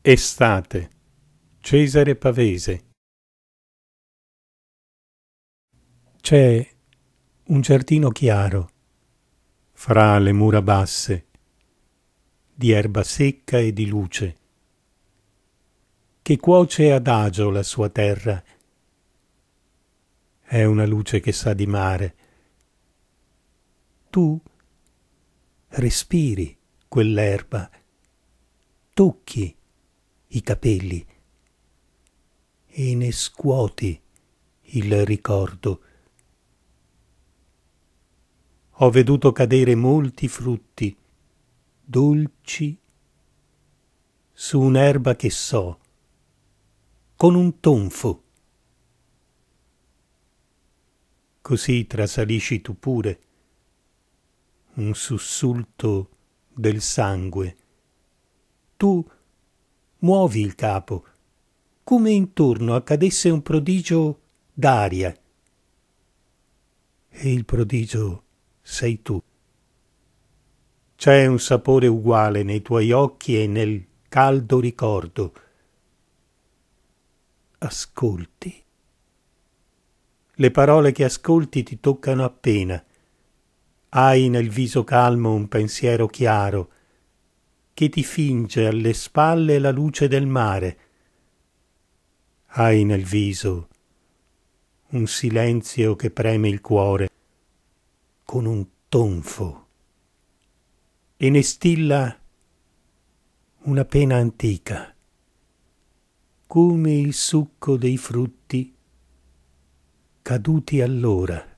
Estate Cesare Pavese C'è un giardino chiaro fra le mura basse di erba secca e di luce che cuoce adagio la sua terra è una luce che sa di mare tu respiri quell'erba tocchi i capelli e ne scuoti il ricordo. Ho veduto cadere molti frutti dolci su un'erba che so, con un tonfo. Così trasalisci tu pure un sussulto del sangue. Tu muovi il capo, come intorno accadesse un prodigio d'aria. E il prodigio sei tu. C'è un sapore uguale nei tuoi occhi e nel caldo ricordo. Ascolti. Le parole che ascolti ti toccano appena. Hai nel viso calmo un pensiero chiaro che ti finge alle spalle la luce del mare. Hai nel viso un silenzio che preme il cuore con un tonfo e ne stilla una pena antica, come il succo dei frutti caduti allora.